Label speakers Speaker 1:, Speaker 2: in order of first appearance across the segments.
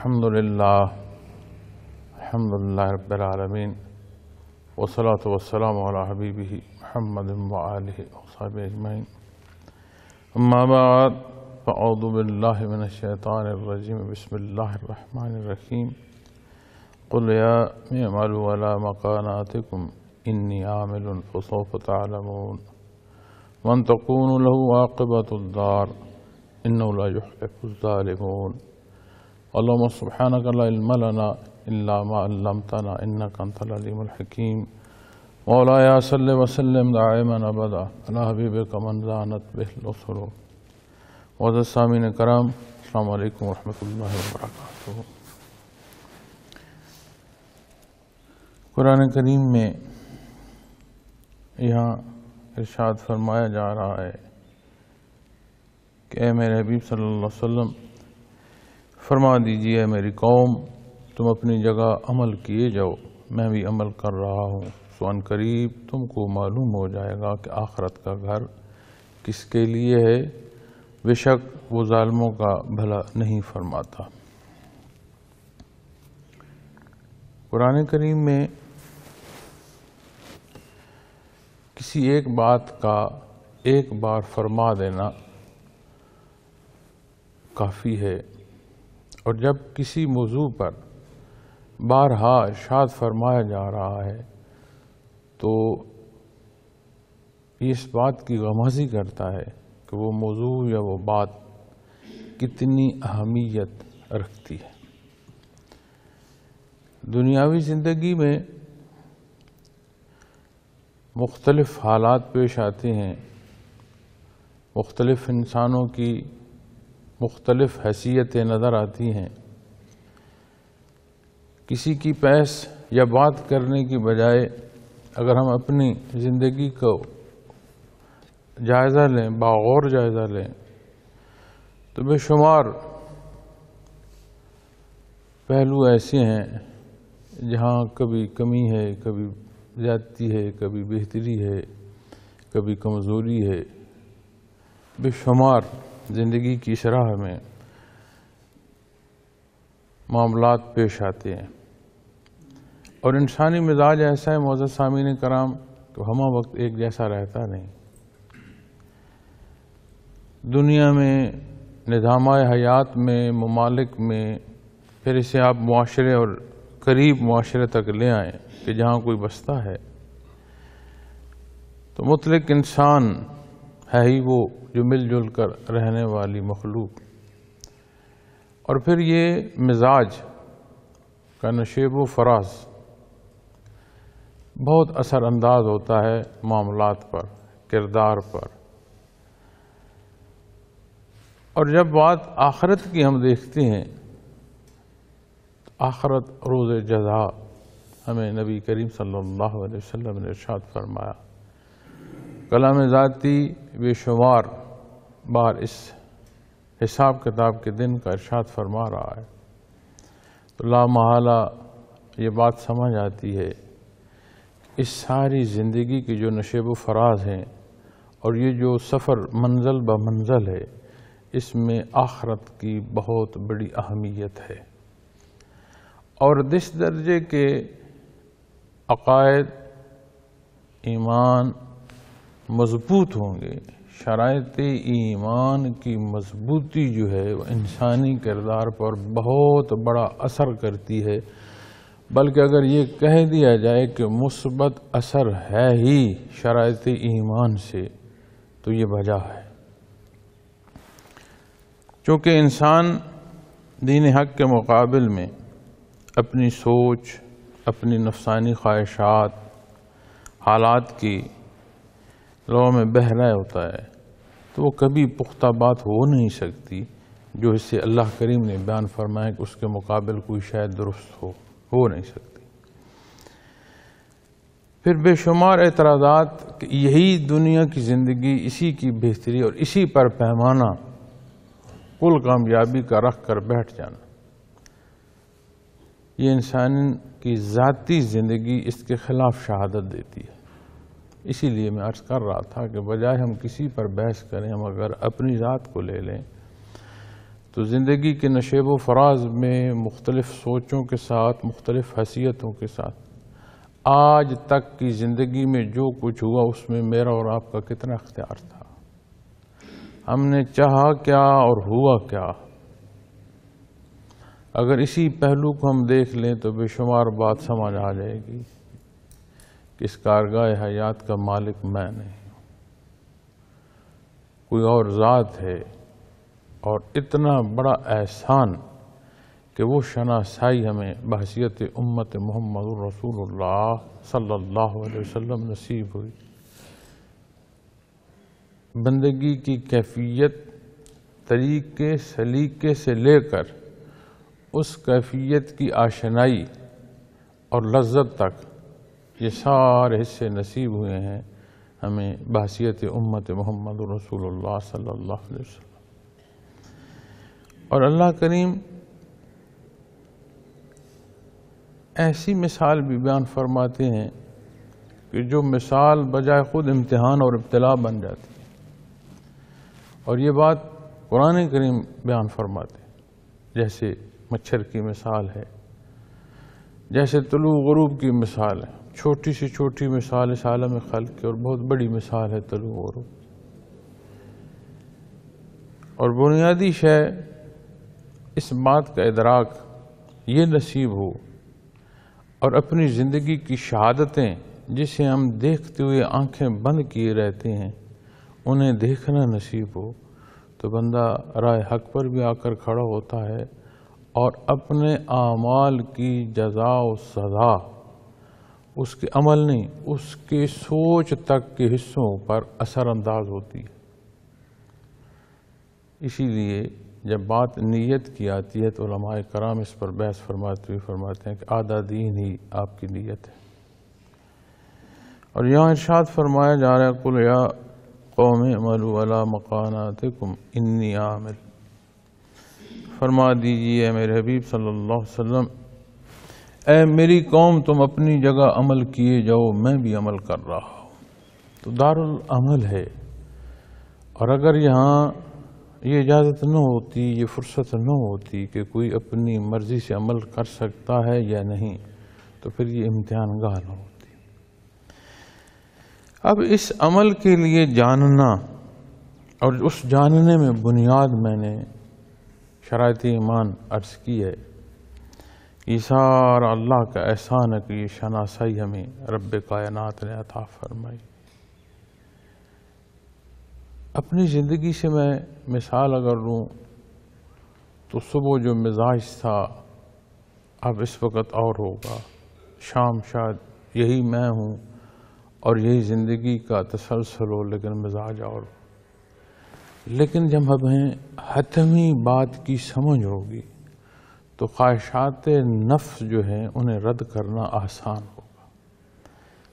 Speaker 1: الحمد لله الحمد لله رب العالمين والصلاة والسلام على حبيبه محمد وآله وصحبه أجمعين أما بعد فأعوذ بالله من الشيطان الرجيم بسم الله الرحمن الرحيم قل يا اعملوا ولا مقاناتكم إني عامل فسوف تعلمون من تكون له عاقبة الدار إنه لا يحلف الظالمون अल्लाम सुबहान कलामलाना अल्लामतना इन्ना कंतलमलकीम मौलाया सल वसलम दायमन अबदा अला हबीब कमनजानत बहलसरो वज़सामिन कराम अल्लाम वरहमल वर्क कुरान करीम में यहाँ इरशाद फरमाया जा रहा है कि मेरे हबीब सल्लल्लाहु अलैहि वसल्लम फरमा दीजिए मेरी कौम तुम अपनी जगह अमल किए जाओ मैं भी अमल कर रहा हूँ सोन करीब तुमको मालूम हो जाएगा कि आखरत का घर किसके लिए है बेशक वो ालमों का भला नहीं फरमाता कुरान करीम में किसी एक बात का एक बार फरमा देना काफ़ी है और जब किसी मौजू पर बारहा शाद फरमाया जा रहा है तो इस बात की गमाजी करता है कि वो मौजू या वो बात कितनी अहमियत रखती है दुनियावी ज़िंदगी में मुख्तलफ़ हालात पेश आते हैं मुख्तलफ़ इंसानों की मुख्तलफ़ हैसियतें नज़र आती हैं किसी की पैस या बात करने की बजाय अगर हम अपनी ज़िंदगी को जायज़ा लें बागौर जायज़ा लें तो बेशुमार पहलू ऐसे हैं जहाँ कभी कमी है कभी ज़्यादती है कभी बेहतरी है कभी कमज़ोरी है बेशुमार ज़िंदगी की शराह में मामलात पेश आते हैं और इंसानी मिजाज ऐसा है मोज़ ने कराम तो हम वक्त एक जैसा रहता नहीं दुनिया में निज़ाम हयात में ममालिक में फिर इसे आप माशरे और करीब माशरे तक ले आए कि जहाँ कोई बसता है तो मुतलक इंसान है ही वो जो मिलजुल कर रहने वाली मखलूक और फिर ये मिजाज का नशेब व फराज बहुत असरानंदाज होता है मामलात पर किरदार पर और जब बात आखरत की हम देखते हैं तो आखरत रोज़ जजा हमें नबी करीम सल्लल्लाहु अलैहि वसल्लम ने इरशाद फरमाया कलाम ज़ाती बेशुमार बार इस हिसाब किताब के दिन का इर्शाद फरमा रहा है तो ला महाला ये बात समझ आती है इस सारी ज़िंदगी की जो नशेब फराज हैं और ये जो सफ़र मंजिल ब मंजिल है इसमें आखरत की बहुत बड़ी अहमियत है और दिस दर्जे के अकायद ईमान मजबूत होंगे शरात ईमान की मजबूती जो है वह इंसानी किरदार पर बहुत बड़ा असर करती है बल्कि अगर ये कह दिया जाए कि मुसबत असर है ही शरात ईमान से तो ये वजह है चूँकि इंसान दीन हक के मुकाबल में अपनी सोच अपनी नफसानी ख्वाहिशात हालात की लौ में बह होता है तो वो कभी पुख्ता बात हो नहीं सकती जो इससे अल्लाह करीम ने बयान फरमाया कि उसके मुकाबल कोई शायद दुरुस्त हो हो नहीं सकती फिर बेशुमार एतराज़ात यही दुनिया की ज़िंदगी इसी की बेहतरी और इसी पर पैमाना कुल कामयाबी का रख कर बैठ जाना ये इंसान की ज़ाती ज़िंदगी इसके ख़िलाफ़ शहादत देती है इसीलिए मैं अर्ज़ कर रहा था कि बजाय हम किसी पर बहस करें हम अगर अपनी ज़ात को ले लें तो ज़िंदगी के नशेब व फराज में मुख्तलिफ़ सोचों के साथ मुख्तलिफ़ हैसियतों के साथ आज तक की ज़िंदगी में जो कुछ हुआ उसमें मेरा और आपका कितना अख्तियार था हमने चाहा क्या और हुआ क्या अगर इसी पहलू को हम देख लें तो बेशुमार बात समझ आ जाएगी कि इस कारगाह हयात का मालिक मैं नहीं कोई और ज़ात है और इतना बड़ा एहसान कि वो शनासाई हमें बहसीत उम्मत मोहम्मद रसूलुल्लाह सल्लल्लाहु अलैहि वसल्लम नसीब हुई बंदगी की कैफियत तरीके सलीके से लेकर उस कैफियत की आशनाई और लज्जत तक ये सारे हिस्से नसीब हुए हैं हमें बासीत उम्मत मोहम्मद रसूलुल्लाह सल्लल्लाहु अलैहि वसल्लम और अल्लाह करीम ऐसी मिसाल भी बयान फरमाते हैं कि जो मिसाल बजाय ख़ुद इम्तहान और इब्तला बन जाती है और ये बात कुरान करीम बयान फरमाते हैं जैसे मच्छर की मिसाल है जैसे तुलू गरूब की मिसाल है छोटी से छोटी मिसाल इस आलम खल की और बहुत बड़ी मिसाल है तलु और और बुनियादी शय इस बात का इदराक ये नसीब हो और अपनी ज़िंदगी की शहादतें जिसे हम देखते हुए आंखें बंद किए रहते हैं उन्हें देखना नसीब हो तो बंदा राय हक पर भी आकर खड़ा होता है और अपने आमाल की जजा सज़ा उसके अमल नहीं उसके सोच तक के हिस्सों पर असरअंदाज होती है इसीलिए जब बात नीयत की आती है तो कराम इस पर बहस फरमाते हुए फरमाते हैं कि आधा दीन ही आपकी नीयत है और यहाँ इर्शाद फरमाया जा रहा है कुल या कौम अमल मकानात कुम इन्नी आमिल फरमा दीजिए मेरे हबीब सल्लल्लाहु अलैहि वसल्लम ए मेरी कौम तुम अपनी जगह अमल किए जाओ मैं भी अमल कर रहा हूँ तो दारुल अमल है और अगर यहाँ ये इजाज़त न होती ये फुर्सत न होती कि कोई अपनी मर्ज़ी से अमल कर सकता है या नहीं तो फिर ये इम्तहान गाह न होती अब इस अमल के लिए जानना और उस जानने में बुनियाद मैंने शरात ईमान अर्ज़ की है ये सारा अल्लाह का एहसान है कि ये शनासाई हमें रब कायनात ने अता फरमाई अपनी ज़िंदगी से मैं मिसाल अगर लूँ तो सुबह जो मिजाज था अब इस वक्त और होगा शाम शायद यही मैं हूँ और यही ज़िंदगी का तसलसल हो लेकिन मिजाज और लेकिन जब हमें हतमी बात की समझ होगी तो ख्वाहिशात नफ्स जो हैं उन्हें रद्द करना आसान होगा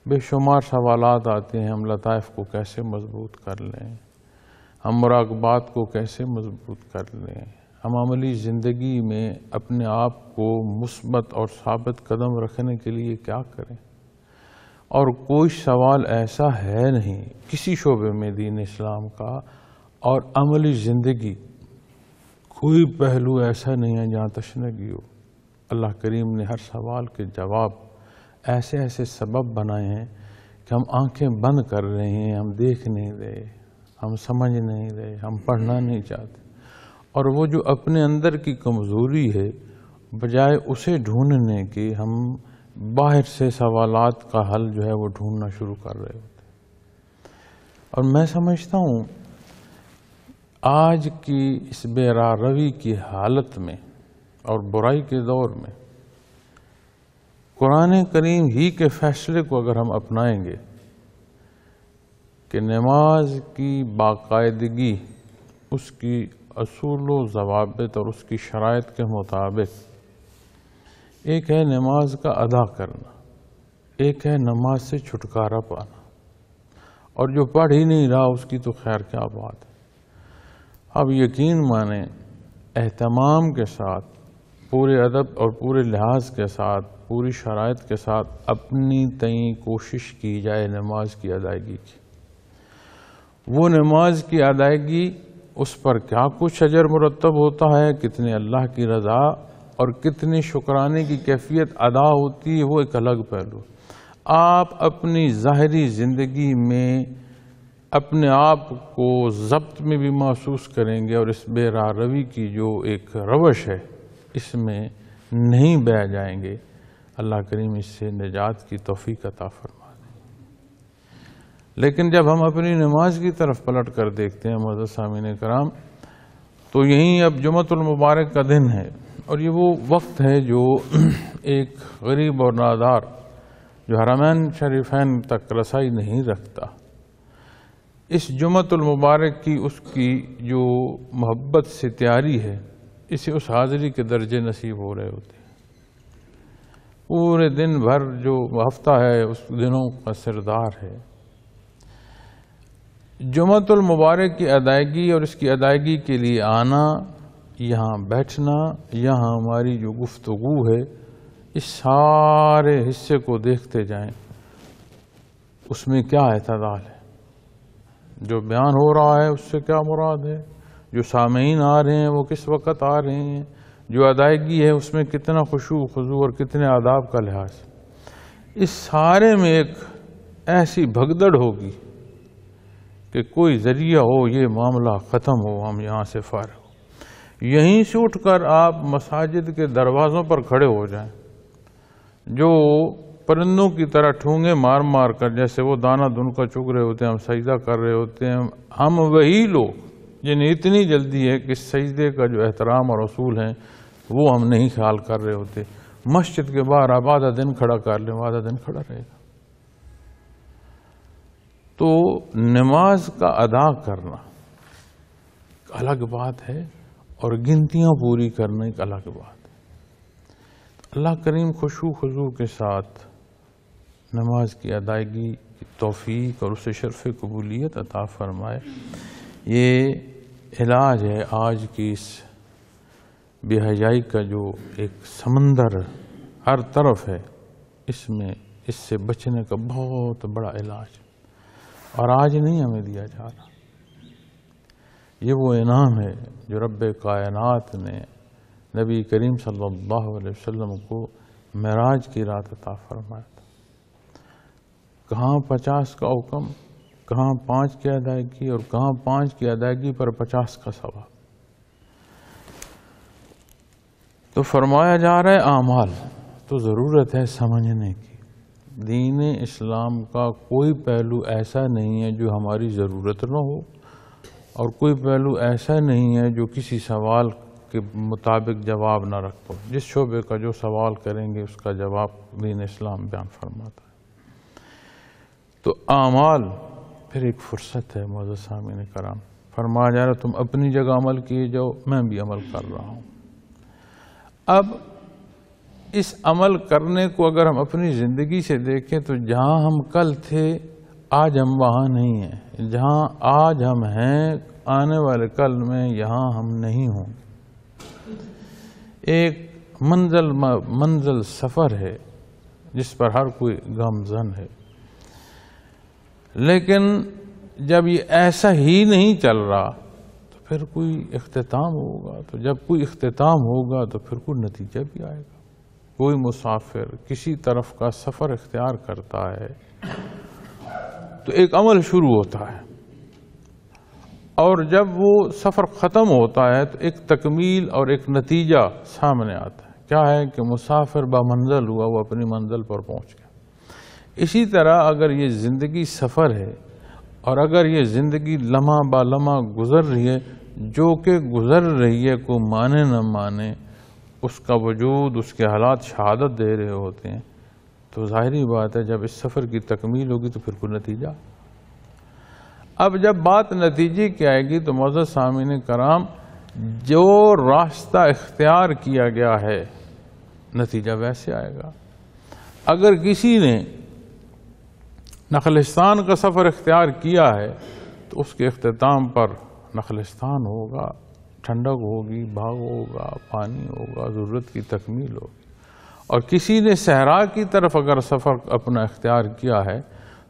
Speaker 1: बेशुमार सवालत आते हैं हम लताइफ को कैसे मजबूत कर लें हम मुराकबात को कैसे मजबूत कर लें हम अमली ज़िंदगी में अपने आप को मुस्बत और साबित कदम रखने के लिए क्या करें और कोई सवाल ऐसा है नहीं किसी शोबे में दीन इस्लाम का और अमली ज़िंदगी कोई पहलू ऐसा नहीं है जहाँ तशनगी हो अल्लाह करीम ने हर सवाल के जवाब ऐसे ऐसे सबब बनाए हैं कि हम आंखें बंद कर रहे हैं हम देख नहीं रहे हम समझ नहीं रहे हम पढ़ना नहीं चाहते और वो जो अपने अंदर की कमज़ोरी है बजाय उसे ढूंढने के हम बाहर से सवालात का हल जो है वो ढूंढना शुरू कर रहे होते और मैं समझता हूँ आज की इस बेरा रवि की हालत में और बुराई के दौर में कुरान करीम ही के फैसले को अगर हम अपनाएंगे कि नमाज की बाकायदगी उसकी असूल जवाबत और उसकी शराइ के मुताबिक एक है नमाज का अदा करना एक है नमाज से छुटकारा पाना और जो पढ़ ही नहीं रहा उसकी तो खैर क्या बात है अब यकीन माने अहतमाम के साथ पूरे अदब और पूरे लिहाज के साथ पूरी शरात के साथ अपनी तई कोशिश की जाए नमाज की अदायगी की वो नमाज की अदायगी उस पर क्या कुछ अजर मुरतब होता है कितने अल्लाह की रज़ा और कितनी शुक्राने की कैफियत अदा होती है वो एक अलग पहलू आप अपनी ज़ाहरी ज़िंदगी में अपने आप को जब्त में भी महसूस करेंगे और इस बेरा रवि की जो एक रवश है इसमें नहीं बह जाएंगे अल्लाह करीम इससे निजात की तोफ़ी अता फरमा लेकिन जब हम अपनी नमाज की तरफ पलट कर देखते हैं मदद सामिन कराम तो यहीं अब जुमतुलमबारक का दिन है और ये वो वक्त है जो एक गरीब और नादार जो हरामैन शरीफ तक रसाई नहीं रखता इस जुमतुलमबारक की उसकी जो मोहब्बत से तैयारी है इसे उस हाज़िरी के दर्जे नसीब हो रहे होते हैं पूरे दिन भर जो हफ्ता है उस दिनों का सरदार है जुमतुलमबारक की अदायगी और इसकी अदायगी के लिए आना यहाँ बैठना यहाँ हमारी जो गुफ्तगु है इस सारे हिस्से को देखते जाएं उसमें क्या अतदाल है जो बयान हो रहा है उससे क्या मुराद है जो सामीन आ रहे हैं वो किस वक़्त आ रहे हैं जो अदायगी है उसमें कितना खुशू खजू और कितने आदाब का लिहाज इस सारे में एक ऐसी भगदड़ होगी कि कोई ज़रिया हो ये मामला ख़त्म हो हम यहाँ से फार हो यहीं से उठ कर आप मसाजिद के दरवाज़ों पर खड़े हो जाएं जो परिंदों की तरह ठूंगे मार मार कर जैसे वो दाना धुन का चुग रहे होते हैं हम सजदा कर रहे होते हैं हम वही लोग जिन्हें इतनी जल्दी है कि सजदे का जो एहतराम और असूल हैं वो हम नहीं ख्याल कर रहे होते मस्जिद के बाहर आप आधा दिन खड़ा कर लें आधा दिन खड़ा रहेगा तो नमाज का अदा करना अलग बात है और गिनतियां पूरी करना एक अलग बात है अल्लाह करीम खुशू खुजू के साथ नमाज की अदायगी की तोफ़ी और उसे शरफ़ कबूलियत अता फ़रमाए ये इलाज है आज की इस बेहजाई का जो एक समंदर हर तरफ है इसमें इससे बचने का बहुत बड़ा इलाज और आज नहीं हमें दिया जा रहा ये वो इनाम है जो रब कायनात ने नबी करीम सल्लल्लाहु अलैहि वसल्लम को मराज की रात अता फरमाया था कहाँ पचास का हुक्म कहाँ पाँच की अदायगी और कहाँ पाँच की अदायगी पर पचास का सवाब तो फरमाया जा रहा है आमाल तो ज़रूरत है समझने की दीन इस्लाम का कोई पहलू ऐसा नहीं है जो हमारी ज़रूरत न हो और कोई पहलू ऐसा नहीं है जो किसी सवाल के मुताबिक जवाब ना रख पाओ जिस शोबे का जो सवाल करेंगे उसका जवाब दीन इस्लाम बयान फरमाता तो आमाल फिर एक फ़ुर्सत है सामी ने कराम फरमाया जा रहा तुम अपनी जगह अमल किए जाओ मैं भी अमल कर रहा हूँ अब इस अमल करने को अगर हम अपनी ज़िंदगी से देखें तो जहाँ हम कल थे आज हम वहाँ नहीं हैं जहाँ आज हम हैं आने वाले कल में यहाँ हम नहीं हों एक मंजिल मंजिल सफ़र है जिस पर हर कोई गमजन है लेकिन जब ये ऐसा ही नहीं चल रहा तो फिर कोई अख्ताम होगा तो जब कोई अख्ताम होगा तो फिर कोई नतीजा भी आएगा कोई मुसाफिर किसी तरफ का सफ़र इख्तियार करता है तो एक अमल शुरू होता है और जब वो सफ़र ख़त्म होता है तो एक तकमील और एक नतीजा सामने आता है क्या है कि मुसाफिर बा मंजिल हुआ वो अपनी मंजिल पर पहुंच गया इसी तरह अगर ये ज़िंदगी सफ़र है और अगर ये ज़िंदगी लम्हा बा लम्हा गुज़र रही है जो कि गुज़र रही है को माने न माने उसका वजूद उसके हालात शहादत दे रहे होते हैं तो ज़ाहरी बात है जब इस सफ़र की तकमील होगी तो फिर कोई नतीजा अब जब बात नतीजे की आएगी तो मौजा सामिन कराम जो रास्ता इख्तियार किया गया है नतीजा वैसे आएगा अगर किसी ने नखलिस्तान का सफ़र इख्तियार किया है तो उसके अख्ताम पर नखलिस्तान होगा ठंडक होगी भाग होगा पानी होगा ज़रूरत की तकमील होगी और किसी ने सहरा की तरफ अगर सफ़र अपना अख्तियार किया है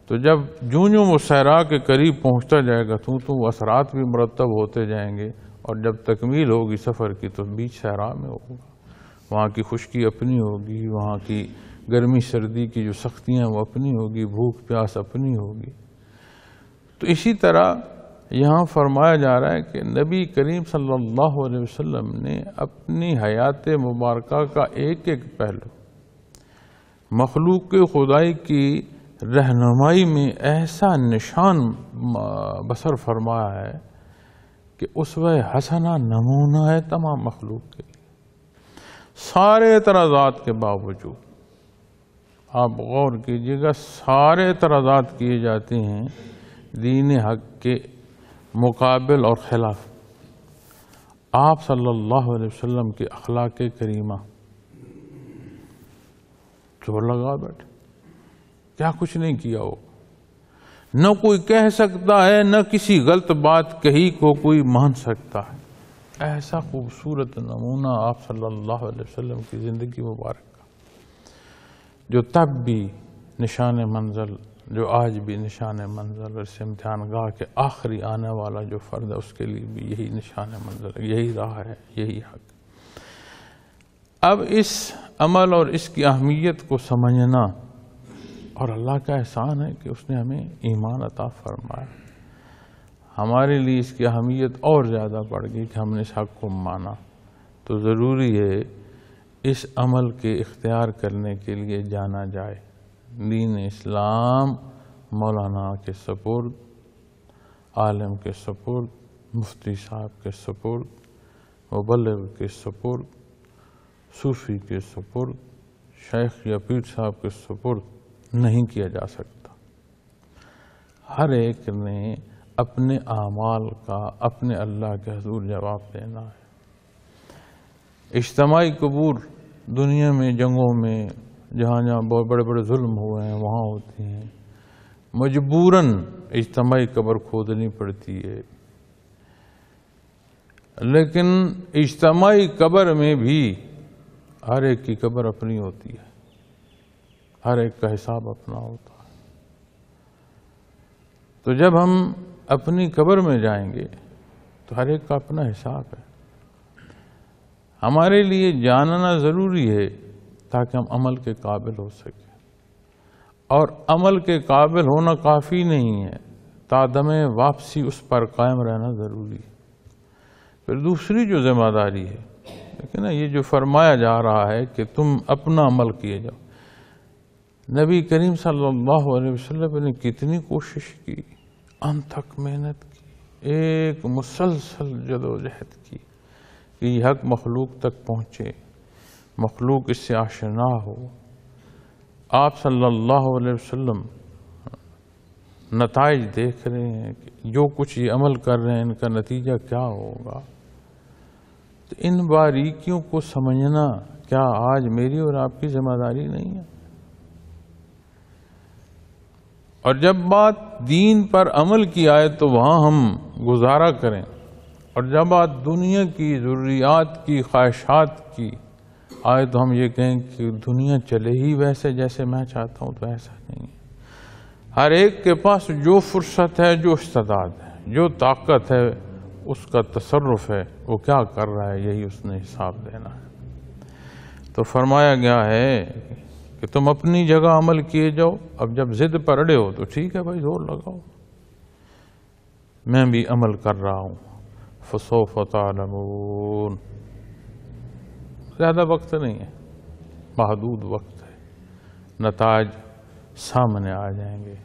Speaker 1: तो जब जूँ जूँ वो सहरा के करीब पहुँचता जाएगा तो तो असरात भी मरतब होते जाएंगे और जब तकमील होगी सफ़र की तो बीच सहरा में होगा वहाँ की खुशकी अपनी होगी वहाँ की गर्मी सर्दी की जो सख्तियाँ वो अपनी होगी भूख प्यास अपनी होगी तो इसी तरह यहाँ फरमाया जा रहा है कि नबी करीम सल्लल्लाहु अलैहि वसल्लम ने अपनी हयात मुबारक का एक एक पहलू मखलूक खुदाई की रहनुमाई में ऐसा निशान बसर फरमाया है कि उस वह हसना नमूना है तमाम मखलूक के लिए सारे तराजात के बावजूद आप गौर कीजिएगा सारे तराजात किए जाते हैं दीन हक के मुकाबल और ख़िलाफ़ आप सल्लल्लाहु अलैहि वसल्लम के अखलाक करीमा जोर लगा बैठे क्या कुछ नहीं किया हो न कोई कह सकता है न किसी गलत बात कही को कोई मान सकता है ऐसा खूबसूरत नमूना आप सल्लल्लाहु अलैहि वसल्लम की ज़िंदगी मुबारक जो तब भी निशान मंजिल जो आज भी निशान मंजिल और इस इम्तहान गाह के आखिरी आने वाला जो फ़र्द है उसके लिए भी यही निशान मंजिल यही राह है यही हक अब इस अमल और इसकी अहमियत को समझना और अल्लाह का एहसान है कि उसने हमें ईमान अता फरमाया हमारे लिए इसकी अहमियत और ज़्यादा बढ़ गई कि हमने इस हक को माना तो ज़रूरी है इस अमल के इख्तियार करने के लिए जाना जाए दीन इस्लाम मौलाना के सपुर्द आलम के सपुर्द मुफ्ती साहब के सपुर्द मुबलग के सपुर्द सूफ़ी के सपुर्द शेख या पीर साहब के सपुर्द नहीं किया जा सकता हर एक ने अपने आमाल का अपने अल्लाह के हजूर जवाब देना है इज्तमाही कबूर दुनिया में जंगों में जहाँ जहाँ बहुत बड़े बड़े जुल्म हुए हैं वहाँ होती हैं मजबूरन इज्तमाही कबर खोदनी पड़ती है लेकिन इज्तमाही कबर में भी हर एक की कबर अपनी होती है हर एक का हिसाब अपना होता है तो जब हम अपनी कबर में जाएंगे तो हर एक का अपना हिसाब है हमारे लिए जानना ज़रूरी है ताकि हम अमल के काबिल हो सकें और अमल के काबिल होना काफ़ी नहीं है तादम वापसी उस पर कायम रहना ज़रूरी है फिर दूसरी जो ज़िम्मेदारी है लेकिन ये जो फरमाया जा रहा है कि तुम अपना अमल किए जाओ नबी करीम सल्लल्लाहु अलैहि वसल्लम ने कितनी कोशिश की अनथक मेहनत की एक मुसलसल जदोजहद की कि हक मखलूक तक पहुँचे मखलूक इससे आशना हो आप सल्लल्लाहु अलैहि वसल्लम नतज देख रहे हैं कि जो कुछ ये अमल कर रहे हैं इनका नतीजा क्या होगा तो इन बारीकियों को समझना क्या आज मेरी और आपकी जिम्मेदारी नहीं है और जब बात दीन पर अमल की आए तो वहाँ हम गुजारा करें और जब आप दुनिया की ज़रूरियात की ख्वाहिशात की आए तो हम ये कहें कि दुनिया चले ही वैसे जैसे मैं चाहता हूँ तो ऐसा नहीं हर एक के पास जो फुर्सत है जो इस्ताद है जो ताकत है उसका तसरफ है वो क्या कर रहा है यही उसने हिसाब देना है तो फरमाया गया है कि तुम अपनी जगह अमल किए जाओ अब जब ज़िद पर अड़े हो तो ठीक है भाई जोर लगाओ मैं भी अमल कर रहा हूँ फसोफ ज़्यादा वक्त नहीं है महदूद वक्त है नताज सामने आ जाएंगे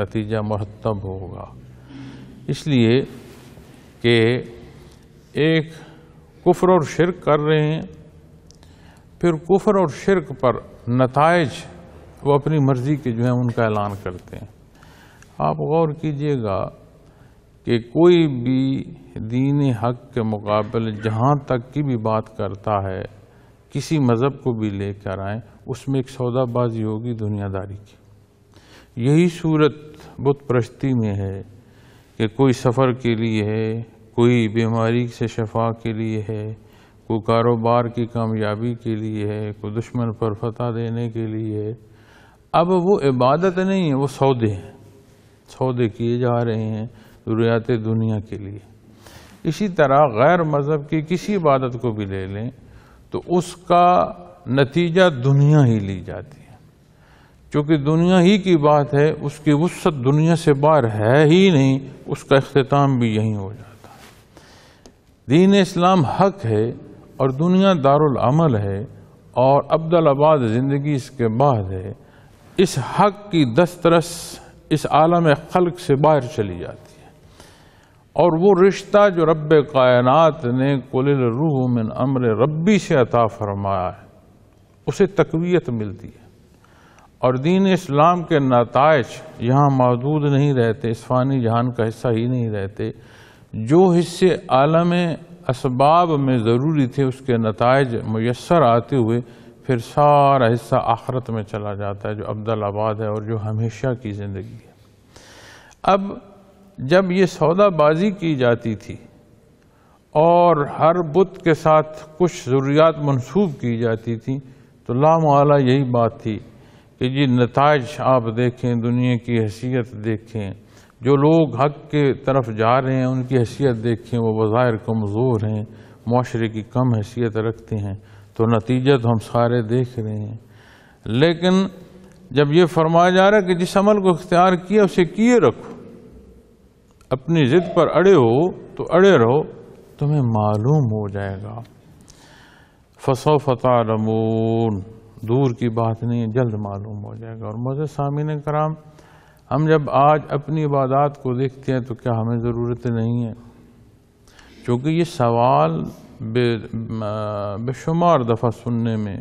Speaker 1: नतीजा महत्व होगा इसलिए कि एक कुफर और शिरक कर रहे हैं फिर कुफर और शिरक पर नतज वो अपनी मर्ज़ी के जो है उनका ऐलान करते हैं आप गौर कीजिएगा कि कोई भी दीन हक के मुकाबले जहाँ तक की भी बात करता है किसी मज़हब को भी लेकर आए उसमें एक सौदाबाजी होगी दुनियादारी की यही सूरत बुत प्रस्ती में है कि कोई सफ़र के लिए है कोई बीमारी से शफा के लिए है कोई कारोबार की कामयाबी के लिए है कोई दुश्मन पर फतह देने के लिए है अब वो इबादत नहीं है वो सौदे हैं सौदे किए जा रहे हैं ज़रूरियात दुनिया के लिए इसी तरह गैर मज़हब की किसी इबादत को भी ले लें तो उसका नतीजा दुनिया ही ली जाती है क्योंकि दुनिया ही की बात है उसकी वसत दुनिया से बाहर है ही नहीं उसका अख्ताम भी यहीं हो जाता है दीन इस्लाम हक है और दुनिया दारुलमल है और अब्दुलबाद ज़िंदगी इसके बाद है इस हक की दस्तरस इस आलम खल्क से बाहर चली जाती है और वो रिश्ता जो रब कायनात ने कुल रूह मिन अमर रब्बी से अता फरमाया है उसे तकवीत मिलती है और दीन इस्लाम के नतज यहाँ मौजूद नहीं रहते इस फ़ानी जहान का हिस्सा ही नहीं रहते जो हिस्से आलम इसबाब में ज़रूरी थे उसके नतज मैसर आते हुए फिर सारा हिस्सा आखरत में चला जाता है जो अब्दुल आबाद है और जो हमेशा की ज़िंदगी है अब जब ये सौदाबाजी की जाती थी और हर बुत के साथ कुछ ज़रूरियात मनसूब की जाती थी तो लामाला यही बात थी कि ये नतज आप देखें दुनिया की हैसियत देखें जो लोग हक के तरफ जा रहे हैं उनकी हैसियत देखें वो बज़ाहिर कमज़ोर हैं माशरे की कम हैसियत रखते हैं तो नतीजा तो हम सारे देख रहे हैं लेकिन जब ये फरमाया जा रहा है कि जिस अमल को इख्तियार किया उसे किए रखो अपनी जिद पर अड़े हो तो अड़े रहो तुम्हें मालूम हो जाएगा फसो फता रमून दूर की बात नहीं है जल्द मालूम हो जाएगा और मज़े सामिन कराम हम जब आज अपनी इबादत को देखते हैं तो क्या हमें ज़रूरत नहीं है क्योंकि ये सवाल बे, बेशुमार दफ़ा सुनने में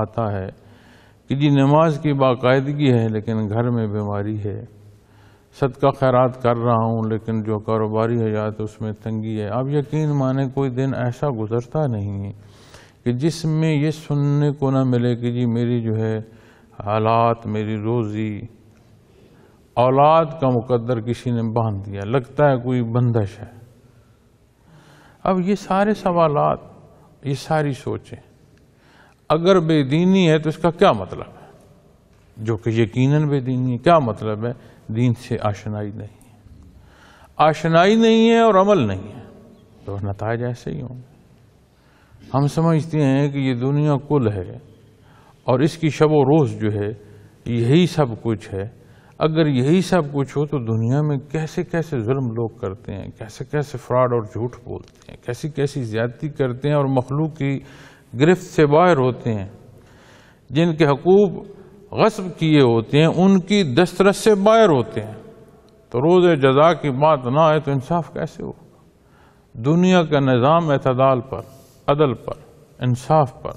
Speaker 1: आता है कि जी नमाज की बाकायदगी है लेकिन घर में बीमारी है सदका खैरात कर रहा हूँ लेकिन जो कारोबारी हयात तो उसमें तंगी है आप यकीन माने कोई दिन ऐसा गुजरता नहीं कि जिसमें ये सुनने को ना मिले कि जी मेरी जो है हालात मेरी रोज़ी औलाद का मुकद्दर किसी ने बांध दिया लगता है कोई बंदश है अब ये सारे सवाल ये सारी सोचें अगर बेदीनी है तो इसका क्या मतलब है जो कि यकीनन बेदीनी है क्या मतलब है दीन से आशनाई नहीं आशनाई नहीं है और अमल नहीं है तो नतज ऐसे ही होंगे हम समझते हैं कि ये दुनिया कुल है और इसकी शब व रोज़ जो है यही सब कुछ है अगर यही सब कुछ हो तो दुनिया में कैसे कैसे जुल्म लोग करते हैं कैसे कैसे फ्रॉड और झूठ बोलते हैं कैसी कैसी ज्यादती करते हैं और मखलूक की गिरफ्त से बाहर होते हैं जिनके हकूक़ गस्ब किए होते हैं उनकी दस्तरस से बाहर होते हैं तो रोज़ जजा की बात ना आए तो इंसाफ कैसे होगा दुनिया का निज़ाम अतदाल पर अदल पर इंसाफ पर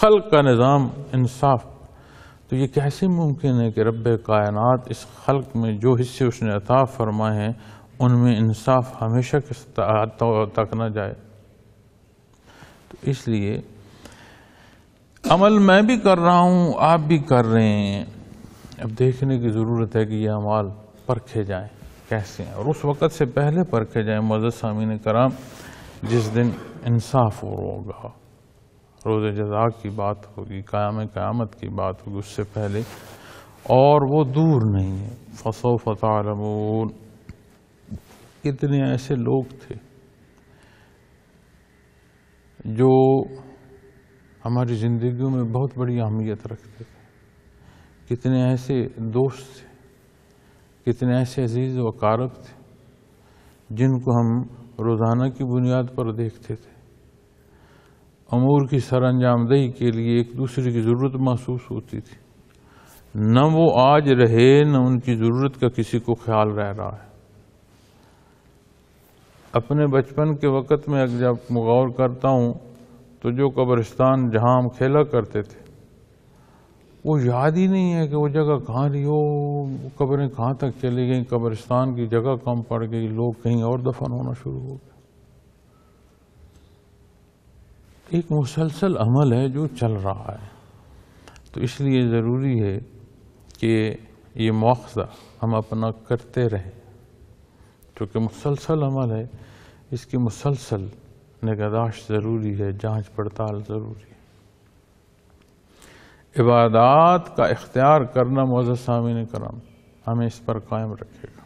Speaker 1: खल का निज़ाम इंसाफ पर तो ये कैसे मुमकिन है कि रब कायनत इस खल्क में जो हिस्से उसने अता फरमाए हैं उनमें इंसाफ हमेशा तक ना जाए तो इसलिए अमल मैं भी कर रहा हूँ आप भी कर रहे हैं अब देखने की ज़रूरत है कि यह अमाल परखे जाएं कैसे हैं और उस वक़्त से पहले परखे जाएं मजद ने कराम जिस दिन इंसाफ और होगा रोज़ जजा की बात होगी क़्याम क़्यामत की बात होगी उससे पहले और वो दूर नहीं है फसो फ़तालमून कितने ऐसे लोग थे जो हमारी ज़िंदगी में बहुत बड़ी अहमियत रखते थे कितने ऐसे दोस्त थे कितने ऐसे अजीज़ व कारब थे जिनको हम रोज़ाना की बुनियाद पर देखते थे अमूर की सर अंजामदही के लिए एक दूसरे की ज़रूरत महसूस होती थी न वो आज रहे न उनकी ज़रूरत का किसी को ख्याल रह रहा है अपने बचपन के वक़्त में जब गौर करता हूँ तो जो कब्रिस्तान जहाँ हम खेला करते थे वो याद ही नहीं है कि वो जगह कहाँ रही हो कब्रें कहाँ तक चली गई कब्रिस्तान की जगह कम पड़ गई लोग कहीं और दफन होना शुरू हो गए एक मुसलसल अमल है जो चल रहा है तो इसलिए ज़रूरी है कि ये मुआवजा हम अपना करते रहें क्योंकि मुसलसल अमल है इसकी मुसलसल निगदाश्त ज़रूरी है जांच पड़ताल ज़रूरी है इबादात का इख्तियार करना मोज़ सामिन करम हमें इस पर कायम रखेगा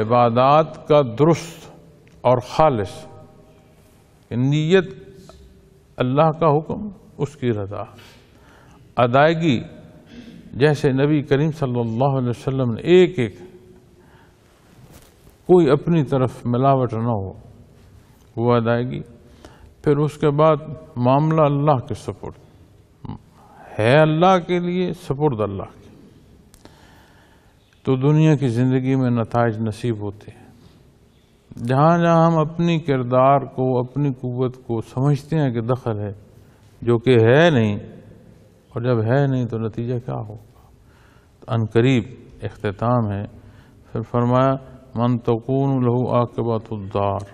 Speaker 1: इबादात का दुरुस्त और खालिश नीयत अल्लाह का हुक्म उसकी रजा अदायगी जैसे नबी करीम सल्लल्लाहु अलैहि वसल्लम ने एक एक कोई अपनी तरफ मिलावट ना हो वो अदायगी फिर उसके बाद मामला अल्लाह के सपोर्ट है अल्लाह के लिए सपोर्ट अल्लाह के तो दुनिया की ज़िंदगी में नतज नसीब होते हैं जहाँ जहाँ हम अपनी किरदार को अपनी कुत को समझते हैं कि दखल है जो कि है नहीं और जब है नहीं तो नतीजा क्या होगा तो अनकरीब अख्ताम है फिर फरमाया मन तकून लहू आकबतुद्दार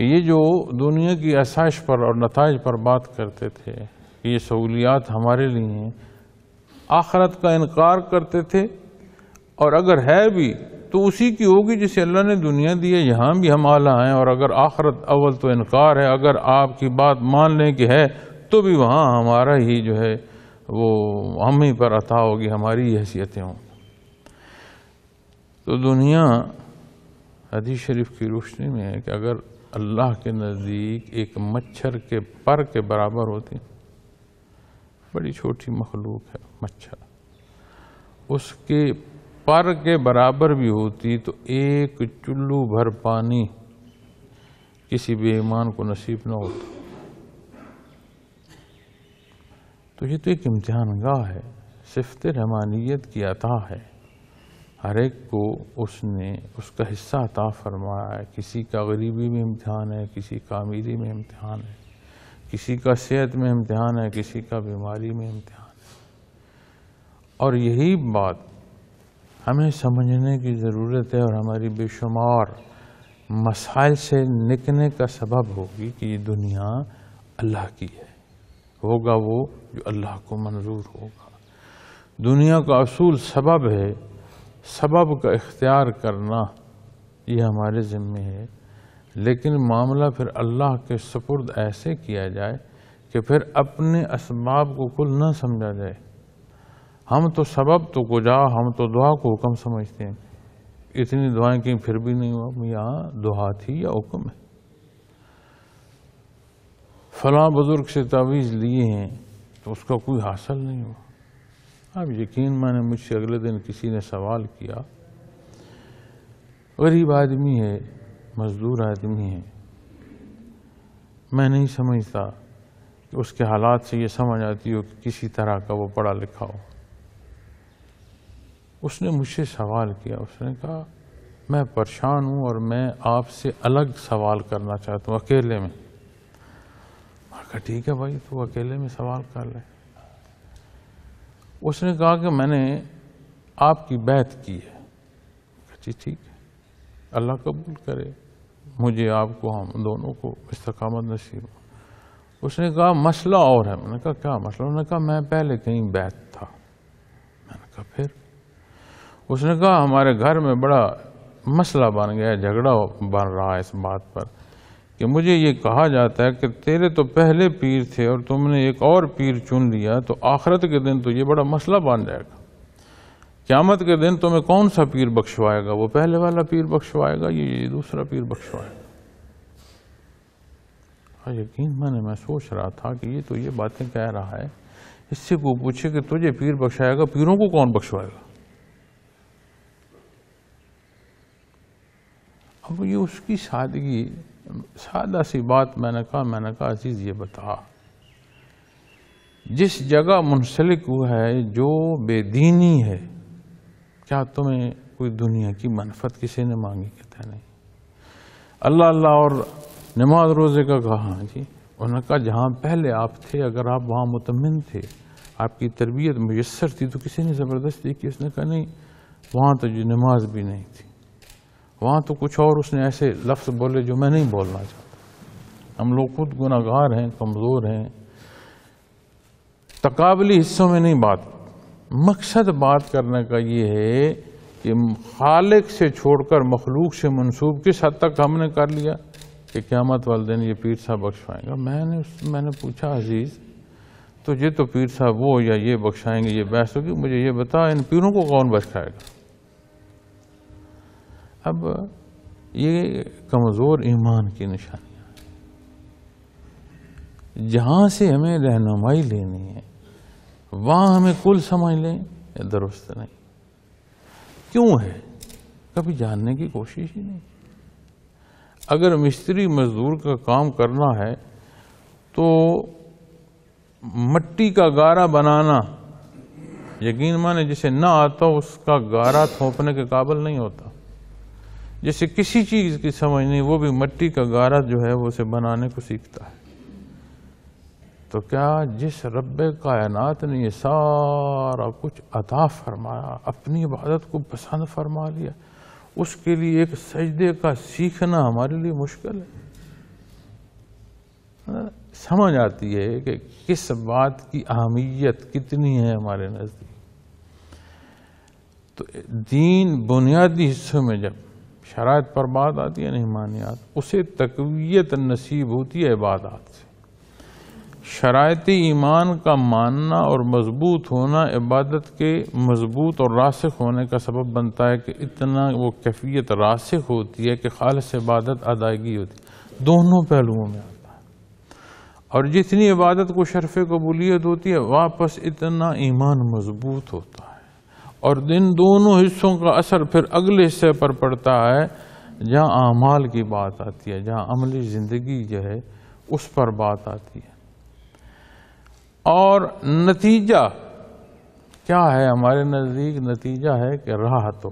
Speaker 1: ये जो दुनिया की आसाइश पर और नतज पर बात करते थे ये सहूलियात हमारे लिए आखरत का इनकार करते थे और अगर है भी तो उसी की होगी जिसे अल्लाह ने दुनिया दी है यहाँ भी हम आला हैं और अगर आखरत अव्वल तो इनकार है अगर आपकी बात मान लें कि है तो भी वहाँ हमारा ही जो है वो हम ही पर अता होगी हमारी हैसियतें हों तो दुनिया हदीस शरीफ की रोशनी में है कि अगर अल्लाह के नज़दीक एक मच्छर के पर के बराबर होती बड़ी छोटी मखलूक है मच्छर उसके पर के बराबर भी होती तो एक चुल्लू भर पानी किसी बेईमान को नसीब ना होता तो ये तो एक इम्तहान गाह है सिफत रहमानियत की अता है हर एक को उसने उसका हिस्सा अता फरमाया है किसी का गरीबी में इम्तहान है किसी का अमीरी में इम्तहान है किसी का सेहत में इम्तहान है किसी का बीमारी में इम्तहान है और यही बात हमें समझने की ज़रूरत है और हमारी बेशुमार मसाइल से निकलने का सबब होगी कि ये दुनिया अल्लाह की है होगा वो जो अल्लाह को मंजूर होगा दुनिया का असूल सबब है सबब का इख्तियार करना ये हमारे ज़िम्मे है लेकिन मामला फिर अल्लाह के सपुर्द ऐसे किया जाए कि फिर अपने इसबाब को कुल ना समझा जाए हम तो सबब तो गुजा हम तो दुआ को हुक्म समझते हैं इतनी दुआएं कहीं फिर भी नहीं हुआ यहाँ दुआ थी या हुक्म है फलां बुज़ुर्ग से तावीज़ लिए हैं तो उसका कोई हासिल नहीं हुआ अब यकीन माने मुझसे अगले दिन किसी ने सवाल किया गरीब आदमी है मजदूर आदमी है मैं नहीं समझता कि उसके हालात से यह समझ आती हो कि किसी तरह का वो पढ़ा लिखा हो उसने मुझसे सवाल किया उसने कहा मैं परेशान हूं और मैं आपसे अलग सवाल करना चाहता हूं अकेले में कहा ठीक है भाई तो अकेले में सवाल कर ले उसने कहा कि मैंने आपकी बैत की है अच्छी ठीक है अल्लाह कबूल करे मुझे आपको हम दोनों को इस्तकामत नसीब उसने कहा मसला और है मैंने कहा क्या मसला उन्होंने कहा मैं पहले कहीं बैत था मैंने कहा फिर उसने कहा हमारे घर में बड़ा मसला बन गया झगड़ा बन रहा है इस बात पर कि मुझे ये कहा जाता है कि तेरे तो पहले पीर थे और तुमने एक और पीर चुन लिया तो आखरत के दिन तो ये बड़ा मसला बन जाएगा क्यामत के दिन तुम्हें कौन सा पीर बख्शवाएगा वो पहले वाला पीर बख्शवाएगा ये, ये दूसरा पीर बख्शवाएगा हाँ, यकीन मैंने मैं सोच रहा था कि ये तो ये बातें कह रहा है इससे को पूछे कि तुझे पीर बख्शाएगा पीरों को कौन बख्शवाएगा अब ये उसकी सादगी सादा सी बात मैंने कहा मैंने कहा अजीज़ ये बता जिस जगह मुंसलिक हुआ है जो बेदीनी है क्या तुम्हें कोई दुनिया की मनफत किसी ने मांगी कहता नहीं अल्लाह अल्लाह और नमाज रोज़े का कहा हाँ जी उन्होंने कहा जहाँ पहले आप थे अगर आप वहाँ मुतमिन थे आपकी तरबियत मैसर थी तो किसी ने ज़बरदस्ती की उसने कहा नहीं वहाँ तो जो नमाज भी नहीं थी वहाँ तो कुछ और उसने ऐसे लफ्ज़ बोले जो मैं नहीं बोलना चाहता हम लोग खुद गुनागार हैं कमज़ोर हैं तकाबली हिस्सों में नहीं बात मकसद बात करने का ये है कि खालिक से छोड़कर मखलूक से मनसूब किस हद तक हमने कर लिया कि क्यामत वाले दिन ये पीर साहब बख्शवाएंगा मैंने उस मैंने पूछा अजीज़ तो ये तो पीर साहब वो या ये बख्शाएंगे ये बहस होगी मुझे ये बता इन पीरों को कौन बख्शाएगा अब ये कमज़ोर ईमान की निशानियां हैं जहाँ से हमें रहनुमाई लेनी है वहाँ हमें कुल समझ लें दुरुस्त नहीं क्यों है कभी जानने की कोशिश ही नहीं अगर मिस्त्री मजदूर का काम करना है तो मट्टी का गारा बनाना यकीन माने जिसे ना आता उसका गारा थोपने के काबिल नहीं होता जिसे किसी चीज़ की समझ नहीं वो भी मट्टी का गारा जो है वो उसे बनाने को सीखता है तो क्या जिस रब कायनात ने ये सारा कुछ अता फरमाया अपनी इबादत को पसंद फरमा लिया उसके लिए एक सजदे का सीखना हमारे लिए मुश्किल है हाँ, समझ आती है कि किस बात की अहमियत कितनी है हमारे नज़दीक तो दीन बुनियादी हिस्सों में जब शरात पर बात आती है नहीं मानियात उसे तकवीत नसीब होती है इबादत से शरात ईमान का मानना और मजबूत होना इबादत के मजबूत और रासख होने का सबब बनता है कि इतना वो कैफियत रासख होती है कि खालस इबादत अदायगी होती है दोनों पहलुओं में आता है और जितनी इबादत को शरफ़ कबूलियत होती है वापस इतना ईमान मजबूत होता है और दिन दोनों हिस्सों का असर फिर अगले हिस्से पर पड़ता है जहाँ अमाल की बात आती है जहाँ अमली ज़िंदगी जो है उस पर बात आती है और नतीजा क्या है हमारे नज़दीक नतीजा है कि राहत हो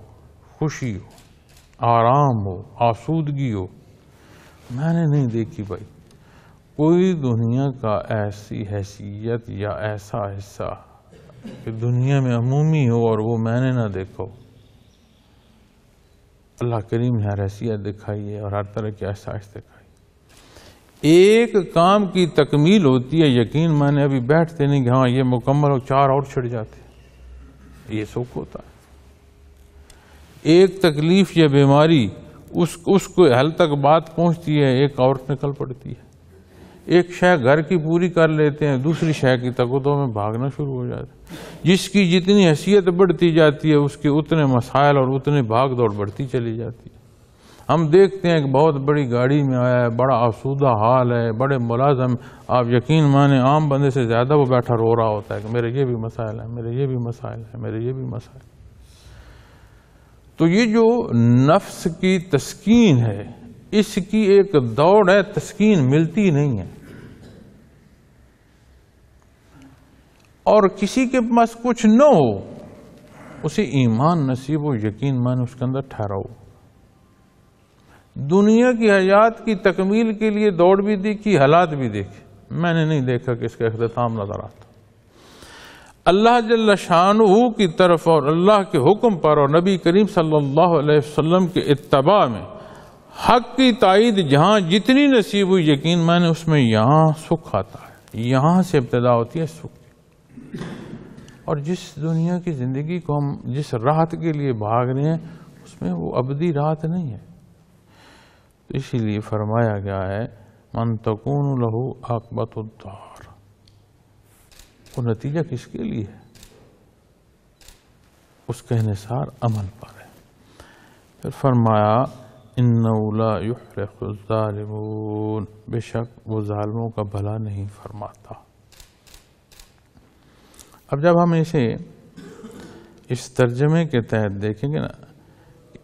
Speaker 1: खुशी हो आराम हो आसूदगी हो मैंने नहीं देखी भाई कोई दुनिया का ऐसी हैसियत या ऐसा हिस्सा कि दुनिया में अमूमी हो और वो मैंने ना देखो अल्लाह करीम ने हर हैसियत दिखाई है और हर तरह की एहसास दिखाई एक काम की तकमील होती है यकीन माने अभी बैठते नहीं कि हाँ ये मुकम्मल हो चार और छिड़ जाते ये सुख होता है एक तकलीफ या बीमारी उस उसको हल तक बात पहुंचती है एक और निकल पड़ती है एक शय घर की पूरी कर लेते हैं दूसरी शय की तकतों में भागना शुरू हो जाता है जिसकी जितनी हैसियत बढ़ती जाती है उसके उतने मसाइल और उतने भाग दौड़ बढ़ती चली जाती है हम देखते हैं कि बहुत बड़ी गाड़ी में आया है बड़ा आसूदा हाल है बड़े मुलाजम आप यकीन माने आम बंदे से ज़्यादा वो बैठा रो रहा होता है कि मेरे ये भी मसाइल हैं मेरे ये भी मसाइल हैं मेरे ये भी मसाइल तो ये जो नफ्स की तस्कीन है इसकी एक दौड़ है तस्कीन मिलती नहीं है और किसी के पास कुछ न हो उसे ईमान नसीब हो यकीन मान उसके अंदर ठहराओ दुनिया की हयात की तकमील के लिए दौड़ भी देखी हालात भी देखे मैंने नहीं देखा कि इसका अख्ताम नजर आता अल्लाह जल्ला की तरफ और अल्लाह के हुक्म पर और नबी करीम सल्लल्लाहु अलैहि वसल्लम के इतबा में हक की तइद जहाँ जितनी नसीब हुई यकीन मैंने उसमें यहाँ सुख आता है यहाँ से इब्तदा होती है सुख और जिस दुनिया की ज़िंदगी को हम जिस राहत के लिए भाग रहे हैं उसमें वो अबदी राहत नहीं है तो इसीलिए फरमाया गया है मन तकून लहू आकबत उद्धार वो नतीजा किसके लिए है उसके अनुसार अमल पर है फिर फरमाया इन्नला बेशक वो ालमों का भला नहीं फरमाता अब जब हम इसे इस तर्जमे के तहत देखेंगे ना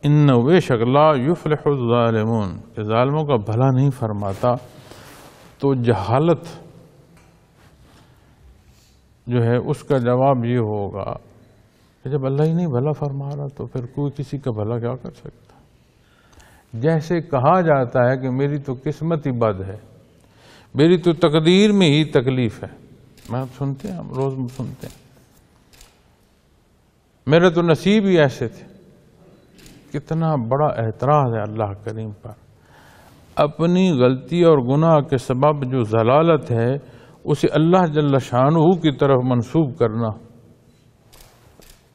Speaker 1: इन वे शक्ला युफलमून के ालमों का भला नहीं फरमाता तो जहालत जो है उसका जवाब ये होगा कि जब अल्लाह ही नहीं भला फरमा रहा तो फिर कोई किसी का भला क्या कर सकता जैसे कहा जाता है कि मेरी तो किस्मत ही बद है मेरी तो तकदीर में ही तकलीफ़ है आप सुनते हैं हम रोज सुनते हैं मेरे तो नसीब ही ऐसे थे कितना बड़ा एतराज़ है अल्लाह करीम पर अपनी गलती और गुनाह के सबब जो जलालत है उसे अल्लाह जल्ला शाह की तरफ मनसूब करना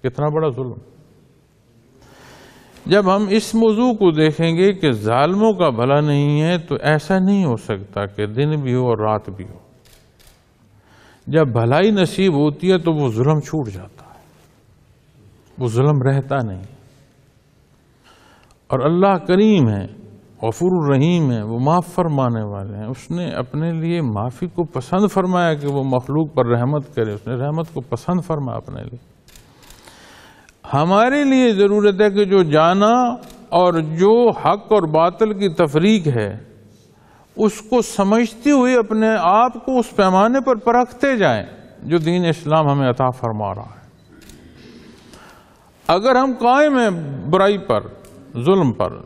Speaker 1: कितना बड़ा जुल्म जब हम इस मौजू को देखेंगे कि जालमों का भला नहीं है तो ऐसा नहीं हो सकता कि दिन भी हो और रात भी हो जब भलाई नसीब होती है तो वो जुल्म छूट जाता है वो जुल्म रहता नहीं और अल्लाह करीम है गफुर रहीम है वो माफ़ फरमाने वाले हैं उसने अपने लिए माफ़ी को पसंद फरमाया कि वो मखलूक पर रहमत करे उसने रहमत को पसंद फरमाया अपने लिए हमारे लिए ज़रूरत है कि जो जाना और जो हक और बातल की तफरीक है उसको समझते हुए अपने आप को उस पैमाने पर परखते जाए जो दीन इस्लाम हमें अता फरमा रहा है अगर हम कायम हैं बुराई पर जुल्म पर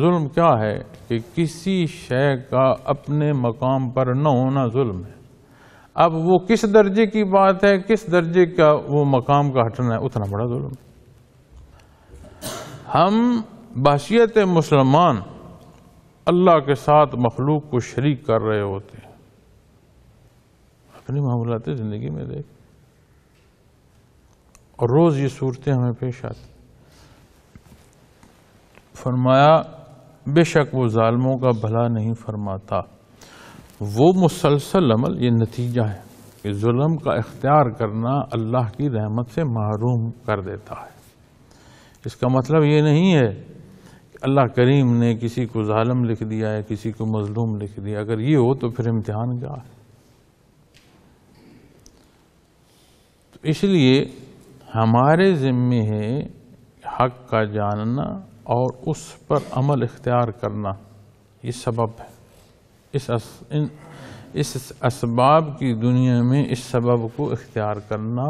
Speaker 1: जुल्म क्या है कि किसी शय का अपने मकाम पर न होना जुल्म है अब वो किस दर्जे की बात है किस दर्जे का वो मकाम का हटना है उतना बड़ा जुल्म हम बाशियत मुसलमान अल्लाह के साथ मखलूक को शरीक कर रहे होते हैं अपनी मामूलत ज़िंदगी में देख और रोज़ ये सूरतें हमें पेश आती फरमाया बेशक वो जालमों का भला नहीं फरमाता वो मुसलसल अमल ये नतीजा है कि जुल्म का इख्तियार करना अल्लाह की रहमत से महरूम कर देता है इसका मतलब ये नहीं है अल्लाह करीम ने किसी को ालम लिख दिया है किसी को मजलूम लिख दिया अगर ये हो तो फिर इम्तहान क्या है तो इसलिए हमारे ज़िम्मे है हक का जानना और उस पर अमल इख्तियार करना ये सबब है इस अस, इन, इस इसबाब की दुनिया में इस सबब को इख्तियार करना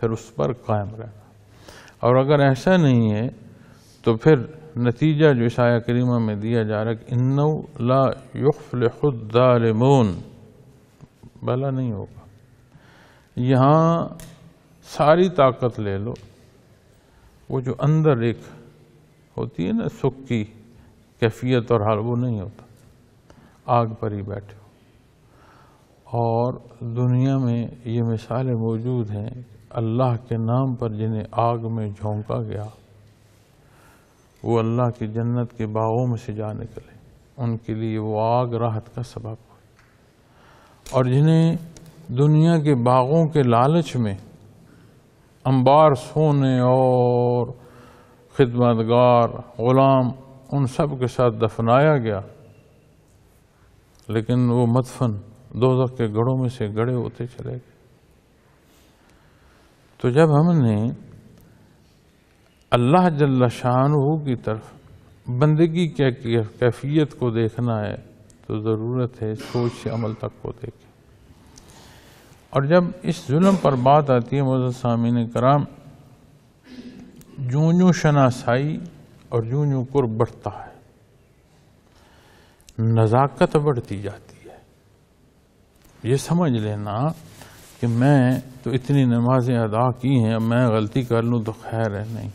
Speaker 1: फिर उस पर कायम रहना और अगर ऐसा नहीं है तो फिर नतीजा जो इसाया करीमा में दिया जा रहा है कि ला युफलदारमोन भला नहीं होगा यहाँ सारी ताकत ले लो वो जो अंदर एक होती है ना सुख की कैफियत और हाल वो नहीं होता आग पर ही बैठे हो और दुनिया में ये मिसालें मौजूद हैं अल्लाह के नाम पर जिन्हें आग में झोंका गया वो अल्लाह की जन्नत के बागों में से जा निकले उनके लिए वो आग राहत का सबब हो और जिन्हें दुनिया के बागों के लालच में अंबार सोने और खिदमतगार ग़ुलाम उन सब के साथ दफनाया गया लेकिन वो मदफन दो के गढ़ों में से गड़े होते चले गए तो जब हमने अल्लाह जल्ला शाहू की तरफ बंदगी क्या कैफियत को देखना है तो ज़रूरत है सोच से अमल तक को देखें और जब इस जुल्म पर बात आती है मज़ सामीन कराम जूं जूं शनासाई और जूं जूं कुर बढ़ता है नज़ाकत बढ़ती जाती है ये समझ लेना कि मैं तो इतनी नमाज़ें अदा की हैं मैं गलती कर लूँ तो खैर है नहीं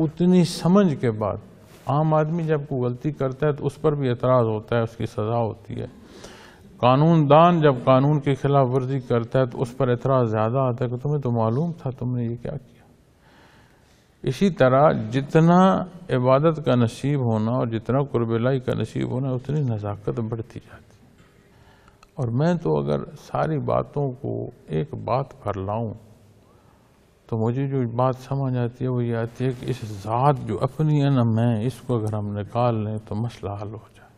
Speaker 1: उतनी समझ के बाद आम आदमी जब कोई गलती करता है तो उस पर भी एतराज़ होता है उसकी सज़ा होती है कानून दान जब कानून के खिलाफ वर्जी करता है तो उस पर एतराज़ ज़्यादा आता है कि तुम्हें तो मालूम था तुमने ये क्या किया इसी तरह जितना इबादत का नसीब होना और जितना कुर्बिलाई का नसीब होना उतनी नज़ाकत बढ़ती जाती और मैं तो अगर सारी बातों को एक बात पर लाऊँ तो मुझे जो बात समझ आती है वो ये आती है कि इस ज़ात जो अपनी ना है इसको अगर हम निकाल लें तो मसला हल हो जाए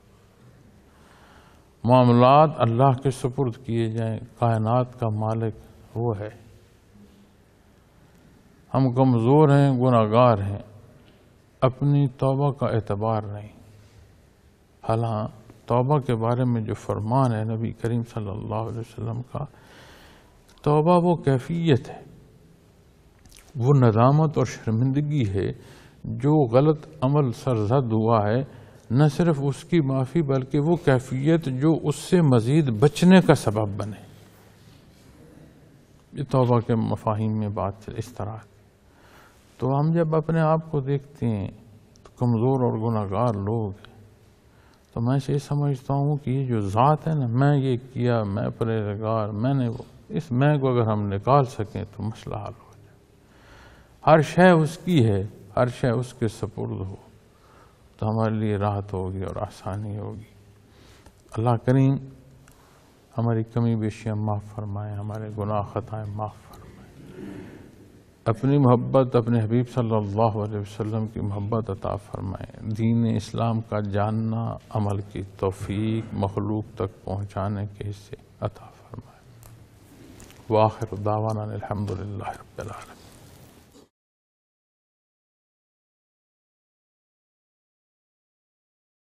Speaker 1: मामलात अल्लाह के सपुर्द किए जाएं कायनात का मालिक वो है हम कमज़ोर हैं गुनागार हैं अपनी तोबा का एतबार नहीं हालां तोबा के बारे में जो फरमान है नबी करीम सल्लल्लाहु अलैहि वसल्लम का तोबा वो कैफियत है वो नदामत और शर्मिंदगी है जो गलत अमल सरजद हुआ है न सिर्फ उसकी माफ़ी बल्कि वो कैफियत जो उससे मज़ीद बचने का सबब बने तोबा के मफाहिम में बात इस तरह तो हम जब अपने आप को देखते हैं तो कमज़ोर और गुनागार लोग हैं तो मैं ये समझता हूँ कि ये जो ज़ात है ना मैं ये किया मैं परहेजगार मैंने वो इस मैं को अगर हम निकाल सकें तो मसला हल हो हर शय उसकी है हर शय उसके सपुर्द हो तो हमारे लिए राहत होगी और आसानी होगी अल्लाह करीम हमारी कमी बेशियाँ माफ़ फरमाएँ हमारे गुनाह ख़ताएँ माफ़ फरमाएँ अपनी मोहब्बत अपने हबीब सल्लल्लाहु अलैहि वसल्लम की मोहब्बत अता फरमाएँ दीन इस्लाम का जानना अमल की तोफ़ीक मखलूक तक पहुँचाने के हिस्से अता फरमाएँ वाखिर दावाना अलहमदिल्ला